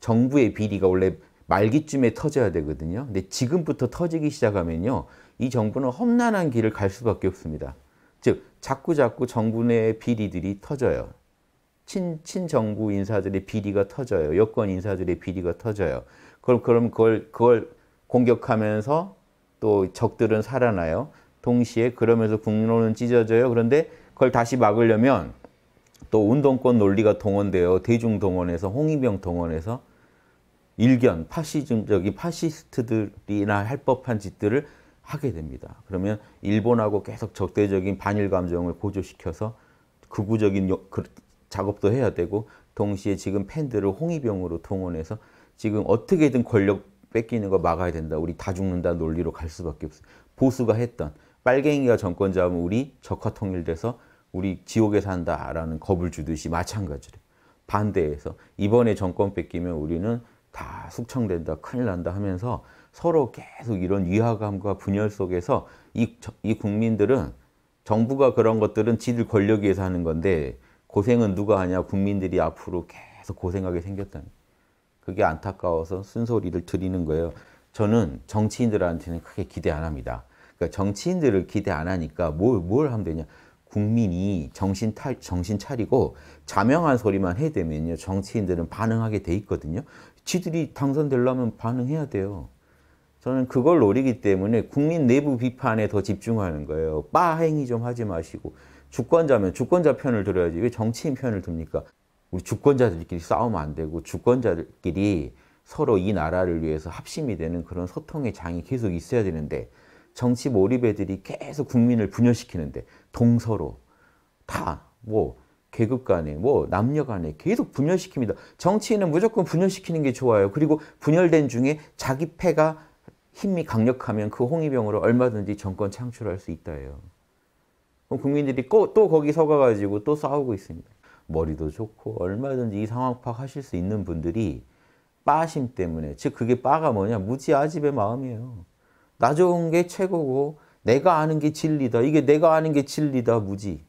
정부의 비리가 원래 말기쯤에 터져야 되거든요. 근데 지금부터 터지기 시작하면요. 이 정부는 험난한 길을 갈 수밖에 없습니다. 즉 자꾸자꾸 정부 내 비리들이 터져요. 친, 친정부 인사들의 비리가 터져요. 여권 인사들의 비리가 터져요. 그럼, 그럼 그걸, 그걸 공격하면서 또 적들은 살아나요. 동시에 그러면서 국론은 찢어져요. 그런데 그걸 다시 막으려면 또 운동권 논리가 동원되어 대중동원에서 홍위병 동원에서 일견, 파시즘적인 파시스트들이나 할 법한 짓들을 하게 됩니다. 그러면 일본하고 계속 적대적인 반일 감정을 고조시켜서 극우적인 그 작업도 해야 되고 동시에 지금 팬들을 홍위병으로 동원해서 지금 어떻게든 권력 뺏기는 거 막아야 된다. 우리 다 죽는다 논리로 갈 수밖에 없어요. 보수가 했던 빨갱이가 정권 잡으면 우리 적화 통일돼서 우리 지옥에 산다라는 겁을 주듯이 마찬가지로 반대해서 이번에 정권 뺏기면 우리는 다 숙청된다, 큰일 난다 하면서 서로 계속 이런 위화감과 분열 속에서 이, 이 국민들은 정부가 그런 것들은 지들 권력에 해서 하는 건데 고생은 누가 하냐 국민들이 앞으로 계속 고생하게 생겼다는 그게 안타까워서 쓴소리를 드리는 거예요. 저는 정치인들한테는 크게 기대 안 합니다. 그러니까 정치인들을 기대 안 하니까 뭘, 뭘 하면 되냐. 국민이 정신, 탈, 정신 차리고 자명한 소리만 해대면요. 정치인들은 반응하게 돼 있거든요. 지들이 당선되려면 반응해야 돼요. 저는 그걸 노리기 때문에 국민 내부 비판에 더 집중하는 거예요. 빠 행위 좀 하지 마시고 주권자면 주권자 편을 들어야지 왜 정치인 편을 듭니까? 우리 주권자들끼리 싸우면 안 되고 주권자들끼리 서로 이 나라를 위해서 합심이 되는 그런 소통의 장이 계속 있어야 되는데 정치 몰입애들이 계속 국민을 분열시키는데 동서로 다뭐 계급 간에 뭐 남녀 간에 계속 분열시킵니다. 정치인은 무조건 분열시키는 게 좋아요. 그리고 분열된 중에 자기 패가 힘이 강력하면 그 홍위병으로 얼마든지 정권 창출할 수 있다예요. 그럼 국민들이 또 거기 서가가지고 또 싸우고 있습니다. 머리도 좋고 얼마든지 이 상황 파악하실 수 있는 분들이 빠심 때문에 즉 그게 빠가 뭐냐 무지아집의 마음이에요. 나 좋은 게 최고고 내가 아는 게 진리다. 이게 내가 아는 게 진리다 무지.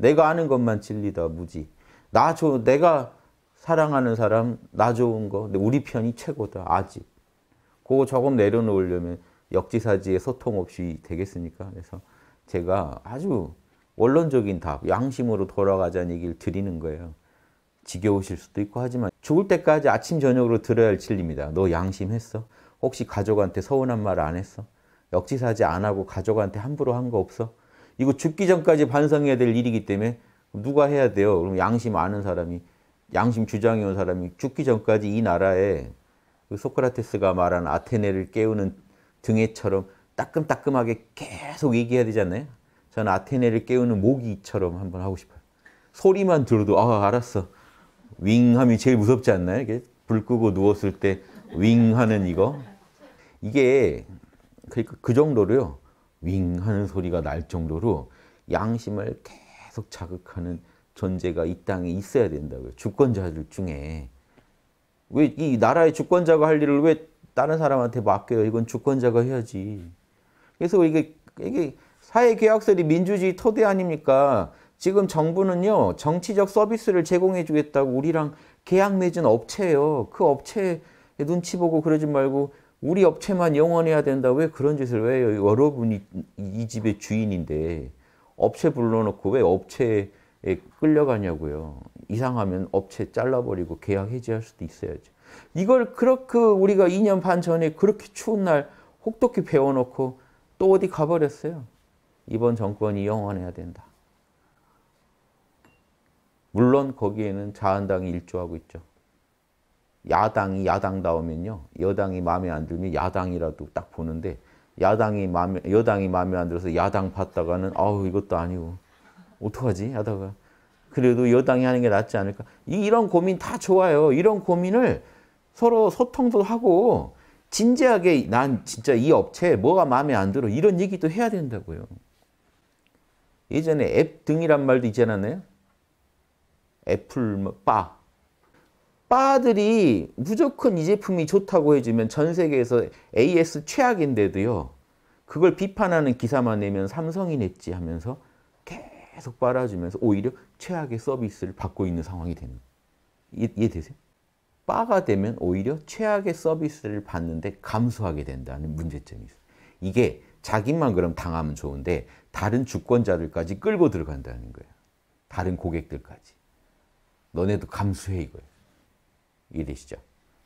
내가 아는 것만 진리다 무지. 나 조, 내가 사랑하는 사람 나 좋은 거 우리 편이 최고다 아직. 그거 조금 내려놓으려면 역지사지의 소통 없이 되겠습니까? 그래서 제가 아주 원론적인 답, 양심으로 돌아가자는 얘기를 드리는 거예요. 지겨우실 수도 있고 하지만 죽을 때까지 아침 저녁으로 들어야 할 진리입니다. 너 양심했어? 혹시 가족한테 서운한 말 안 했어? 역지사지 안 하고 가족한테 함부로 한 거 없어? 이거 죽기 전까지 반성해야 될 일이기 때문에 누가 해야 돼요? 그럼 양심 아는 사람이, 양심 주장해온 사람이 죽기 전까지 이 나라에 그 소크라테스가 말한 아테네를 깨우는 등에처럼 따끔따끔하게 계속 얘기해야 되지 않나요? 저는 아테네를 깨우는 모기처럼 한번 하고 싶어요. 소리만 들어도 아 알았어. 윙함이 제일 무섭지 않나요? 이게 불 끄고 누웠을 때 윙하는 이거. 이게 그러니까 그 정도로요. 윙 하는 소리가 날 정도로 양심을 계속 자극하는 존재가 이 땅에 있어야 된다고요. 주권자들 중에. 왜 이 나라의 주권자가 할 일을 왜 다른 사람한테 맡겨요? 이건 주권자가 해야지. 그래서 이게, 이게 사회계약설이 민주주의 토대 아닙니까? 지금 정부는요, 정치적 서비스를 제공해 주겠다고 우리랑 계약 맺은 업체예요. 그업체 눈치 보고 그러지 말고 우리 업체만 영원해야 된다. 왜 그런 짓을 왜 해요? 여러분이 이 집의 주인인데 업체 불러놓고 왜 업체에 끌려가냐고요. 이상하면 업체 잘라버리고 계약 해지할 수도 있어야죠. 이걸 그렇게 그 우리가 2년 반 전에 그렇게 추운 날 혹독히 배워놓고 또 어디 가버렸어요. 이번 정권이 영원해야 된다. 물론 거기에는 자한당이 일조하고 있죠. 야당이 야당다우면요. 여당이 마음에 안 들면 야당이라도 딱 보는데 야당이 마음에 여당이 마음에 안 들어서 야당 봤다가는 아우 이것도 아니고 어떡하지 하다가 그래도 여당이 하는 게 낫지 않을까. 이런 고민 다 좋아요. 이런 고민을 서로 소통도 하고 진지하게 난 진짜 이 업체에 뭐가 마음에 안 들어 이런 얘기도 해야 된다고요. 예전에 앱 등이란 말도 있지 않았나요? 애플 뭐 바 바들이 무조건 이 제품이 좋다고 해주면 전 세계에서 AS 최악인데도요. 그걸 비판하는 기사만 내면 삼성이 냈지 하면서 계속 빨아주면서 오히려 최악의 서비스를 받고 있는 상황이 되는 이 이해되세요? 바가 되면 오히려 최악의 서비스를 받는데 감소하게 된다는 문제점이 있어요. 이게 자기만 그럼 당하면 좋은데 다른 주권자들까지 끌고 들어간다는 거예요. 다른 고객들까지. 너네도 감수해 이거예요. 이해되시죠?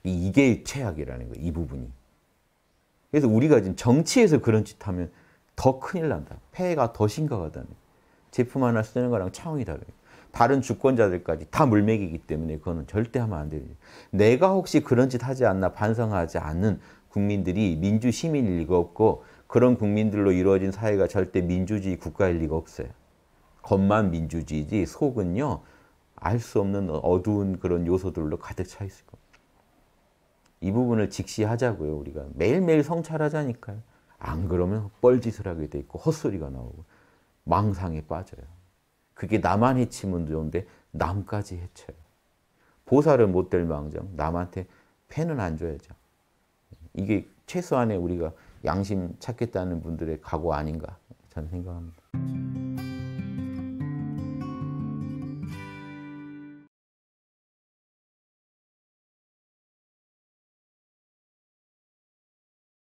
이게 최악이라는 거이 부분이. 그래서 우리가 지금 정치에서 그런 짓 하면 더 큰일 난다. 폐해가 더 심각하다는 예 제품 하나 쓰는 거랑 차원이 다르요 다른 주권자들까지 다 물맥이기 때문에 그거는 절대 하면 안 되는 내가 혹시 그런 짓 하지 않나 반성하지 않는 국민들이 민주 시민일 리가 없고 그런 국민들로 이루어진 사회가 절대 민주주의 국가일 리가 없어요. 겉만 민주주의지 속은요. 알수 없는 어두운 그런 요소들로 가득 차 있을 겁니다. 이 부분을 직시하자고요. 우리가 매일매일 성찰하자니까요. 안 그러면 뻘짓을 하게 돼 있고 헛소리가 나오고 망상에 빠져요. 그게 나만 해치면 좋은데 남까지 해쳐요. 보살은 못될 망정 남한테 패는 안 줘야죠. 이게 최소한의 우리가 양심 찾겠다는 분들의 각오 아닌가 저는 생각합니다.